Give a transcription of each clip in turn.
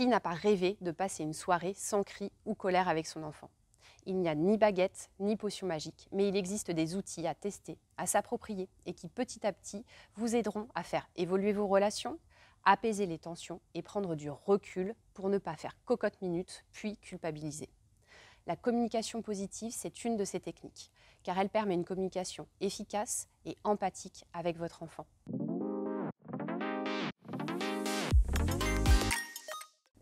Qui n'a pas rêvé de passer une soirée sans cri ou colère avec son enfant Il n'y a ni baguette, ni potion magique, mais il existe des outils à tester, à s'approprier et qui petit à petit vous aideront à faire évoluer vos relations, apaiser les tensions et prendre du recul pour ne pas faire cocotte minute puis culpabiliser. La communication positive, c'est une de ces techniques, car elle permet une communication efficace et empathique avec votre enfant.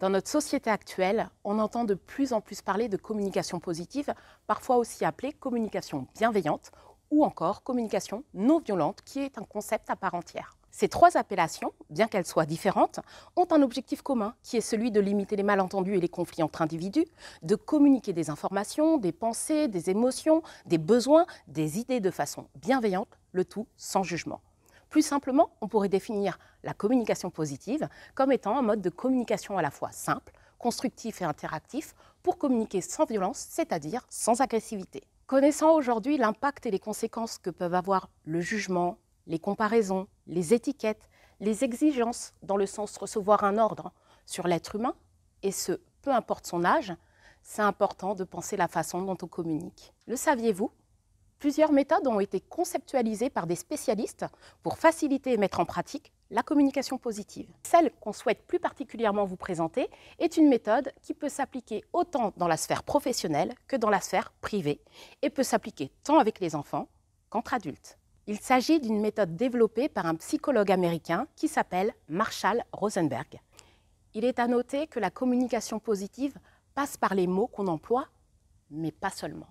Dans notre société actuelle, on entend de plus en plus parler de communication positive, parfois aussi appelée communication bienveillante ou encore communication non violente, qui est un concept à part entière. Ces trois appellations, bien qu'elles soient différentes, ont un objectif commun, qui est celui de limiter les malentendus et les conflits entre individus, de communiquer des informations, des pensées, des émotions, des besoins, des idées de façon bienveillante, le tout sans jugement. Plus simplement, on pourrait définir la communication positive comme étant un mode de communication à la fois simple, constructif et interactif pour communiquer sans violence, c'est-à-dire sans agressivité. Connaissant aujourd'hui l'impact et les conséquences que peuvent avoir le jugement, les comparaisons, les étiquettes, les exigences dans le sens recevoir un ordre sur l'être humain, et ce, peu importe son âge, c'est important de penser la façon dont on communique. Le saviez-vous Plusieurs méthodes ont été conceptualisées par des spécialistes pour faciliter et mettre en pratique la communication positive. Celle qu'on souhaite plus particulièrement vous présenter est une méthode qui peut s'appliquer autant dans la sphère professionnelle que dans la sphère privée et peut s'appliquer tant avec les enfants qu'entre adultes. Il s'agit d'une méthode développée par un psychologue américain qui s'appelle Marshall Rosenberg. Il est à noter que la communication positive passe par les mots qu'on emploie, mais pas seulement.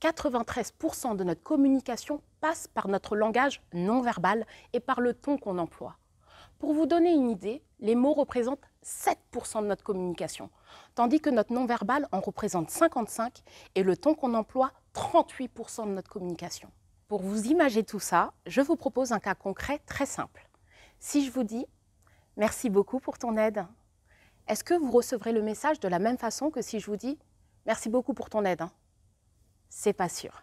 93% de notre communication passe par notre langage non verbal et par le ton qu'on emploie. Pour vous donner une idée, les mots représentent 7% de notre communication, tandis que notre non-verbal en représente 55 et le ton qu'on emploie 38% de notre communication. Pour vous imaginer tout ça, je vous propose un cas concret très simple. Si je vous dis ⁇ Merci beaucoup pour ton aide ⁇ est-ce que vous recevrez le message de la même façon que si je vous dis ⁇ Merci beaucoup pour ton aide hein ⁇ c'est pas sûr.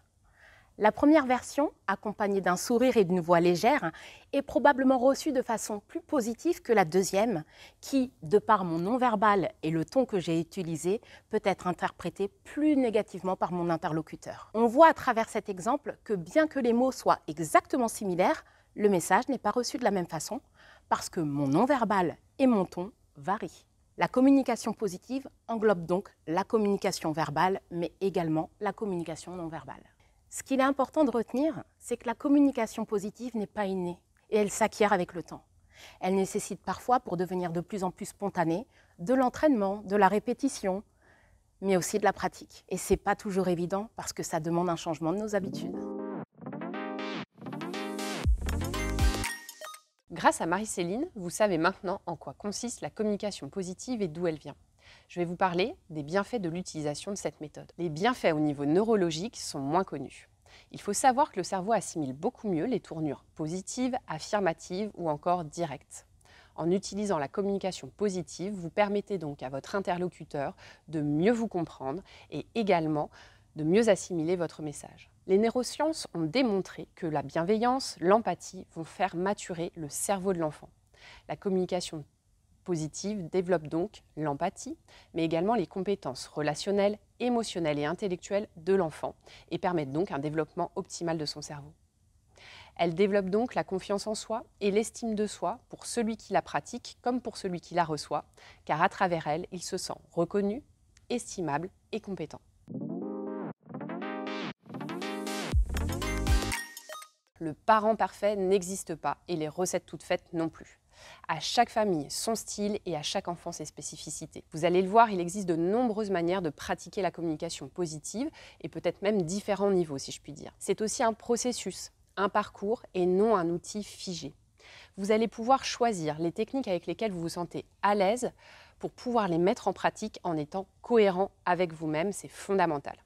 La première version, accompagnée d'un sourire et d'une voix légère, est probablement reçue de façon plus positive que la deuxième, qui, de par mon non-verbal et le ton que j'ai utilisé, peut être interprétée plus négativement par mon interlocuteur. On voit à travers cet exemple que bien que les mots soient exactement similaires, le message n'est pas reçu de la même façon, parce que mon non-verbal et mon ton varient. La communication positive englobe donc la communication verbale, mais également la communication non verbale. Ce qu'il est important de retenir, c'est que la communication positive n'est pas innée et elle s'acquiert avec le temps. Elle nécessite parfois, pour devenir de plus en plus spontanée, de l'entraînement, de la répétition, mais aussi de la pratique. Et ce n'est pas toujours évident parce que ça demande un changement de nos habitudes. Grâce à Marie-Céline, vous savez maintenant en quoi consiste la communication positive et d'où elle vient. Je vais vous parler des bienfaits de l'utilisation de cette méthode. Les bienfaits au niveau neurologique sont moins connus. Il faut savoir que le cerveau assimile beaucoup mieux les tournures positives, affirmatives ou encore directes. En utilisant la communication positive, vous permettez donc à votre interlocuteur de mieux vous comprendre et également de mieux assimiler votre message. Les neurosciences ont démontré que la bienveillance, l'empathie vont faire maturer le cerveau de l'enfant. La communication positive développe donc l'empathie, mais également les compétences relationnelles, émotionnelles et intellectuelles de l'enfant et permettent donc un développement optimal de son cerveau. Elle développe donc la confiance en soi et l'estime de soi pour celui qui la pratique comme pour celui qui la reçoit, car à travers elle, il se sent reconnu, estimable et compétent. le parent parfait n'existe pas et les recettes toutes faites non plus. À chaque famille, son style et à chaque enfant, ses spécificités. Vous allez le voir, il existe de nombreuses manières de pratiquer la communication positive et peut-être même différents niveaux, si je puis dire. C'est aussi un processus, un parcours et non un outil figé. Vous allez pouvoir choisir les techniques avec lesquelles vous vous sentez à l'aise pour pouvoir les mettre en pratique en étant cohérent avec vous-même, c'est fondamental.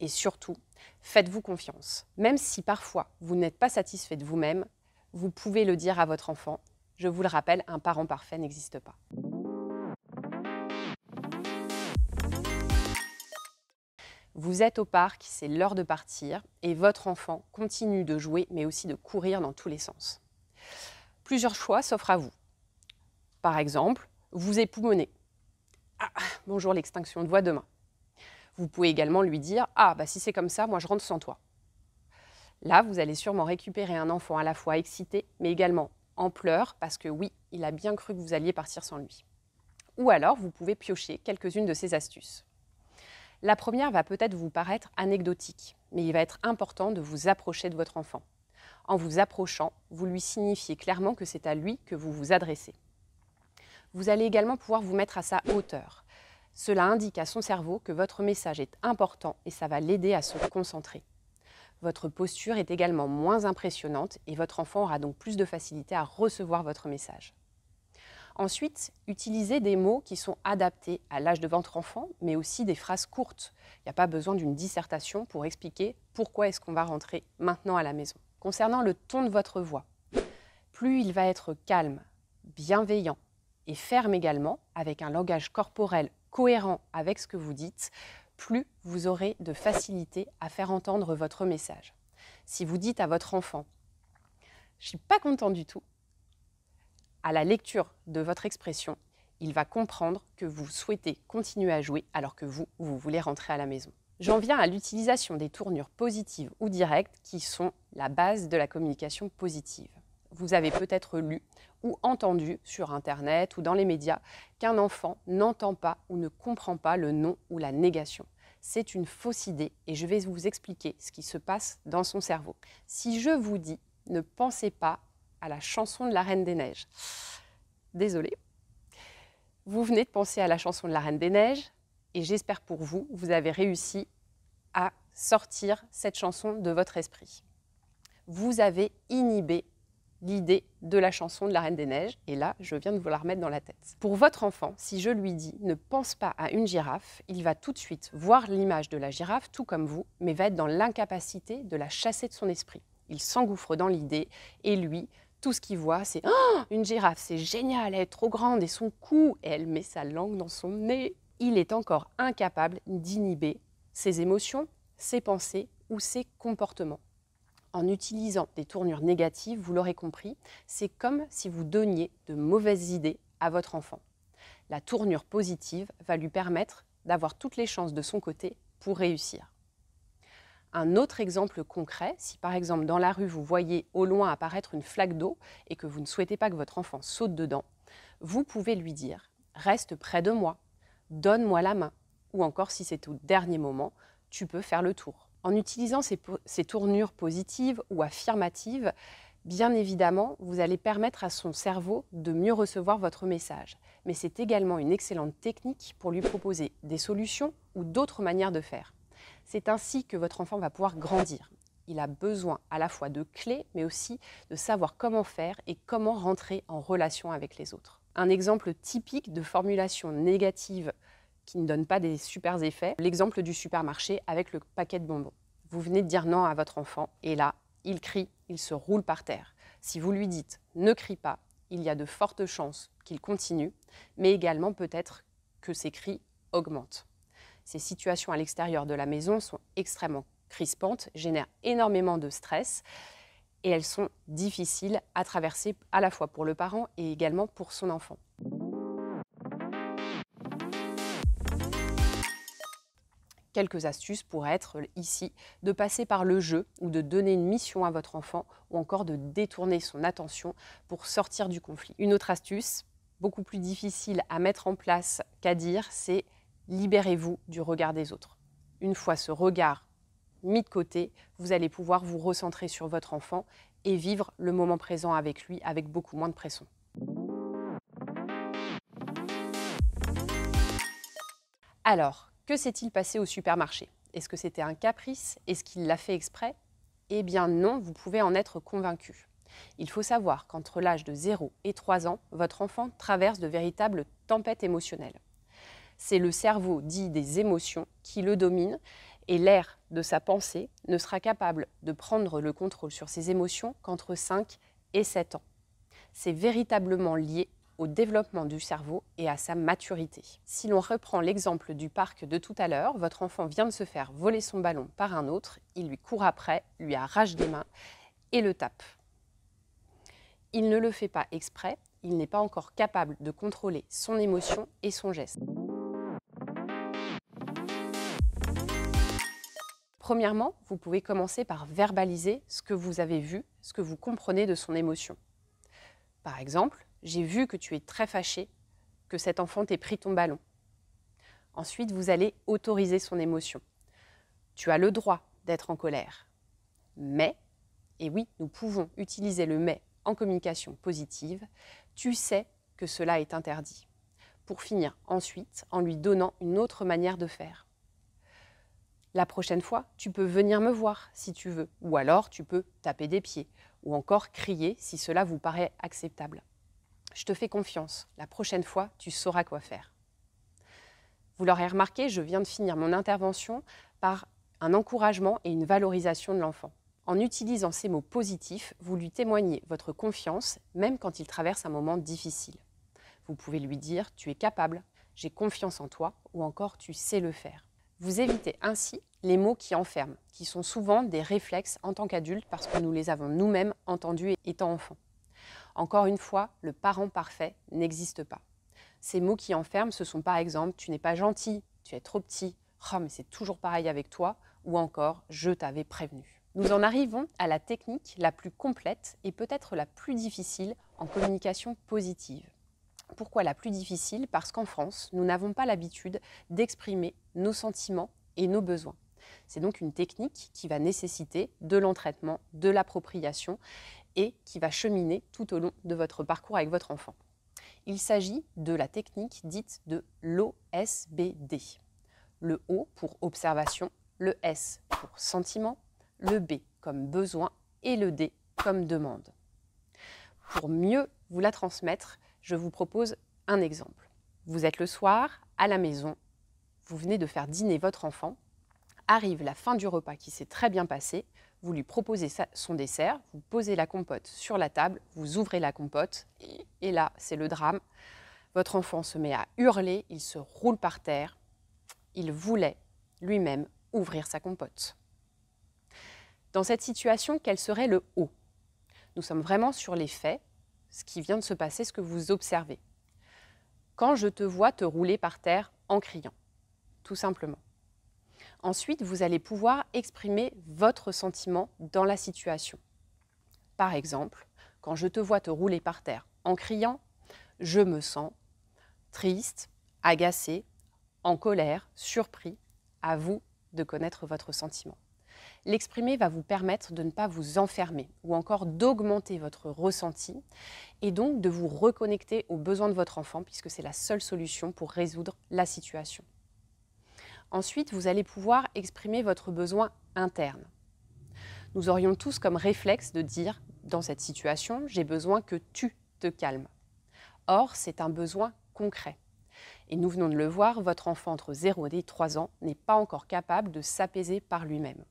Et surtout, faites-vous confiance. Même si parfois vous n'êtes pas satisfait de vous-même, vous pouvez le dire à votre enfant. Je vous le rappelle, un parent parfait n'existe pas. Vous êtes au parc, c'est l'heure de partir, et votre enfant continue de jouer, mais aussi de courir dans tous les sens. Plusieurs choix s'offrent à vous. Par exemple, vous époumonez. Ah, bonjour l'extinction de voix demain. Vous pouvez également lui dire Ah, bah, si c'est comme ça, moi je rentre sans toi. Là, vous allez sûrement récupérer un enfant à la fois excité, mais également en pleurs, parce que oui, il a bien cru que vous alliez partir sans lui. Ou alors, vous pouvez piocher quelques-unes de ces astuces. La première va peut-être vous paraître anecdotique, mais il va être important de vous approcher de votre enfant. En vous approchant, vous lui signifiez clairement que c'est à lui que vous vous adressez. Vous allez également pouvoir vous mettre à sa hauteur. Cela indique à son cerveau que votre message est important et ça va l'aider à se concentrer. Votre posture est également moins impressionnante et votre enfant aura donc plus de facilité à recevoir votre message. Ensuite, utilisez des mots qui sont adaptés à l'âge de votre enfant, mais aussi des phrases courtes. Il n'y a pas besoin d'une dissertation pour expliquer pourquoi est-ce qu'on va rentrer maintenant à la maison. Concernant le ton de votre voix, plus il va être calme, bienveillant et ferme également, avec un langage corporel cohérent avec ce que vous dites, plus vous aurez de facilité à faire entendre votre message. Si vous dites à votre enfant je ne suis pas content du tout, à la lecture de votre expression, il va comprendre que vous souhaitez continuer à jouer alors que vous, vous voulez rentrer à la maison. J'en viens à l'utilisation des tournures positives ou directes qui sont la base de la communication positive. Vous avez peut-être lu ou entendu sur Internet ou dans les médias qu'un enfant n'entend pas ou ne comprend pas le nom ou la négation. C'est une fausse idée et je vais vous expliquer ce qui se passe dans son cerveau. Si je vous dis ne pensez pas à la chanson de la Reine des Neiges, désolé, vous venez de penser à la chanson de la Reine des Neiges et j'espère pour vous, vous avez réussi à sortir cette chanson de votre esprit. Vous avez inhibé l'idée de la chanson de la Reine des Neiges, et là, je viens de vous la remettre dans la tête. Pour votre enfant, si je lui dis ne pense pas à une girafe, il va tout de suite voir l'image de la girafe, tout comme vous, mais va être dans l'incapacité de la chasser de son esprit. Il s'engouffre dans l'idée, et lui, tout ce qu'il voit, c'est oh, une girafe, c'est génial, elle est trop grande, et son cou, elle met sa langue dans son nez. Il est encore incapable d'inhiber ses émotions, ses pensées ou ses comportements en utilisant des tournures négatives, vous l'aurez compris, c'est comme si vous donniez de mauvaises idées à votre enfant. La tournure positive va lui permettre d'avoir toutes les chances de son côté pour réussir. Un autre exemple concret, si par exemple dans la rue vous voyez au loin apparaître une flaque d'eau et que vous ne souhaitez pas que votre enfant saute dedans, vous pouvez lui dire ⁇ Reste près de moi, donne-moi la main ⁇ ou encore si c'est au dernier moment, tu peux faire le tour. En utilisant ces, tournures positives ou affirmatives, bien évidemment, vous allez permettre à son cerveau de mieux recevoir votre message. Mais c'est également une excellente technique pour lui proposer des solutions ou d'autres manières de faire. C'est ainsi que votre enfant va pouvoir grandir. Il a besoin à la fois de clés, mais aussi de savoir comment faire et comment rentrer en relation avec les autres. Un exemple typique de formulation négative qui ne donnent pas des super effets. L'exemple du supermarché avec le paquet de bonbons. Vous venez de dire non à votre enfant et là, il crie, il se roule par terre. Si vous lui dites ne crie pas, il y a de fortes chances qu'il continue, mais également peut-être que ses cris augmentent. Ces situations à l'extérieur de la maison sont extrêmement crispantes, génèrent énormément de stress et elles sont difficiles à traverser à la fois pour le parent et également pour son enfant. Quelques astuces pour être ici de passer par le jeu ou de donner une mission à votre enfant ou encore de détourner son attention pour sortir du conflit. Une autre astuce, beaucoup plus difficile à mettre en place qu'à dire, c'est libérez-vous du regard des autres. Une fois ce regard mis de côté, vous allez pouvoir vous recentrer sur votre enfant et vivre le moment présent avec lui avec beaucoup moins de pression. Alors, que s'est-il passé au supermarché Est-ce que c'était un caprice Est-ce qu'il l'a fait exprès Eh bien non, vous pouvez en être convaincu. Il faut savoir qu'entre l'âge de 0 et 3 ans, votre enfant traverse de véritables tempêtes émotionnelles. C'est le cerveau dit des émotions qui le domine et l'air de sa pensée ne sera capable de prendre le contrôle sur ses émotions qu'entre 5 et 7 ans. C'est véritablement lié au développement du cerveau et à sa maturité. Si l'on reprend l'exemple du parc de tout à l'heure, votre enfant vient de se faire voler son ballon par un autre, il lui court après, lui arrache des mains et le tape. Il ne le fait pas exprès, il n'est pas encore capable de contrôler son émotion et son geste. Premièrement, vous pouvez commencer par verbaliser ce que vous avez vu, ce que vous comprenez de son émotion. Par exemple, j'ai vu que tu es très fâché, que cet enfant t'ait pris ton ballon. Ensuite, vous allez autoriser son émotion. Tu as le droit d'être en colère. Mais, et oui, nous pouvons utiliser le mais en communication positive, tu sais que cela est interdit. Pour finir ensuite en lui donnant une autre manière de faire. La prochaine fois, tu peux venir me voir si tu veux, ou alors tu peux taper des pieds, ou encore crier si cela vous paraît acceptable. Je te fais confiance. La prochaine fois, tu sauras quoi faire. Vous l'aurez remarqué, je viens de finir mon intervention par un encouragement et une valorisation de l'enfant. En utilisant ces mots positifs, vous lui témoignez votre confiance, même quand il traverse un moment difficile. Vous pouvez lui dire ⁇ Tu es capable ⁇ J'ai confiance en toi ⁇ ou encore ⁇ Tu sais le faire ⁇ Vous évitez ainsi les mots qui enferment, qui sont souvent des réflexes en tant qu'adulte parce que nous les avons nous-mêmes entendus étant enfants. Encore une fois, le parent parfait n'existe pas. Ces mots qui enferment, ce sont par exemple tu n'es pas gentil, tu es trop petit, oh, mais c'est toujours pareil avec toi, ou encore je t'avais prévenu. Nous en arrivons à la technique la plus complète et peut-être la plus difficile en communication positive. Pourquoi la plus difficile Parce qu'en France, nous n'avons pas l'habitude d'exprimer nos sentiments et nos besoins. C'est donc une technique qui va nécessiter de l'entraînement, de l'appropriation et qui va cheminer tout au long de votre parcours avec votre enfant. Il s'agit de la technique dite de l'OSBD. Le O pour observation, le S pour sentiment, le B comme besoin et le D comme demande. Pour mieux vous la transmettre, je vous propose un exemple. Vous êtes le soir à la maison, vous venez de faire dîner votre enfant, arrive la fin du repas qui s'est très bien passé, vous lui proposez son dessert, vous posez la compote sur la table, vous ouvrez la compote, et là, c'est le drame. Votre enfant se met à hurler, il se roule par terre. Il voulait lui-même ouvrir sa compote. Dans cette situation, quel serait le haut Nous sommes vraiment sur les faits, ce qui vient de se passer, ce que vous observez. Quand je te vois te rouler par terre en criant, tout simplement. Ensuite, vous allez pouvoir exprimer votre sentiment dans la situation. Par exemple, quand je te vois te rouler par terre en criant, je me sens triste, agacé, en colère, surpris. À vous de connaître votre sentiment. L'exprimer va vous permettre de ne pas vous enfermer ou encore d'augmenter votre ressenti et donc de vous reconnecter aux besoins de votre enfant puisque c'est la seule solution pour résoudre la situation. Ensuite, vous allez pouvoir exprimer votre besoin interne. Nous aurions tous comme réflexe de dire, dans cette situation, j'ai besoin que tu te calmes. Or, c'est un besoin concret. Et nous venons de le voir, votre enfant entre 0 et 3 ans n'est pas encore capable de s'apaiser par lui-même.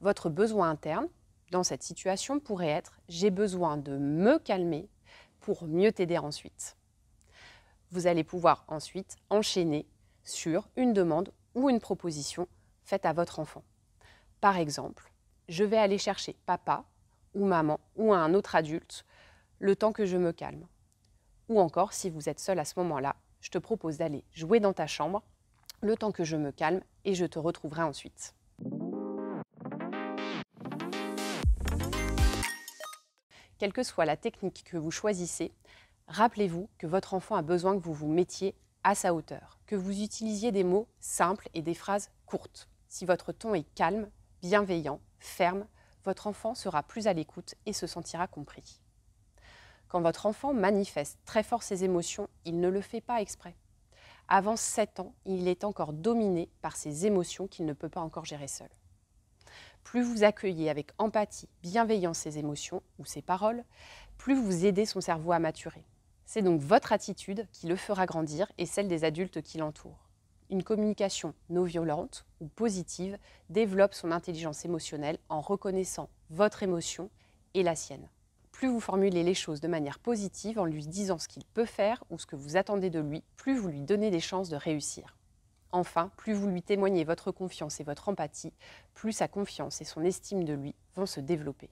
Votre besoin interne, dans cette situation, pourrait être j'ai besoin de me calmer pour mieux t'aider ensuite. Vous allez pouvoir ensuite enchaîner sur une demande ou une proposition faite à votre enfant. Par exemple, je vais aller chercher papa ou maman ou un autre adulte le temps que je me calme. Ou encore, si vous êtes seul à ce moment-là, je te propose d'aller jouer dans ta chambre le temps que je me calme et je te retrouverai ensuite. Quelle que soit la technique que vous choisissez, rappelez-vous que votre enfant a besoin que vous vous mettiez à sa hauteur, que vous utilisiez des mots simples et des phrases courtes. Si votre ton est calme, bienveillant, ferme, votre enfant sera plus à l'écoute et se sentira compris. Quand votre enfant manifeste très fort ses émotions, il ne le fait pas exprès. Avant 7 ans, il est encore dominé par ses émotions qu'il ne peut pas encore gérer seul. Plus vous accueillez avec empathie, bienveillance ses émotions ou ses paroles, plus vous aidez son cerveau à maturer. C'est donc votre attitude qui le fera grandir et celle des adultes qui l'entourent. Une communication non violente ou positive développe son intelligence émotionnelle en reconnaissant votre émotion et la sienne. Plus vous formulez les choses de manière positive en lui disant ce qu'il peut faire ou ce que vous attendez de lui, plus vous lui donnez des chances de réussir. Enfin, plus vous lui témoignez votre confiance et votre empathie, plus sa confiance et son estime de lui vont se développer.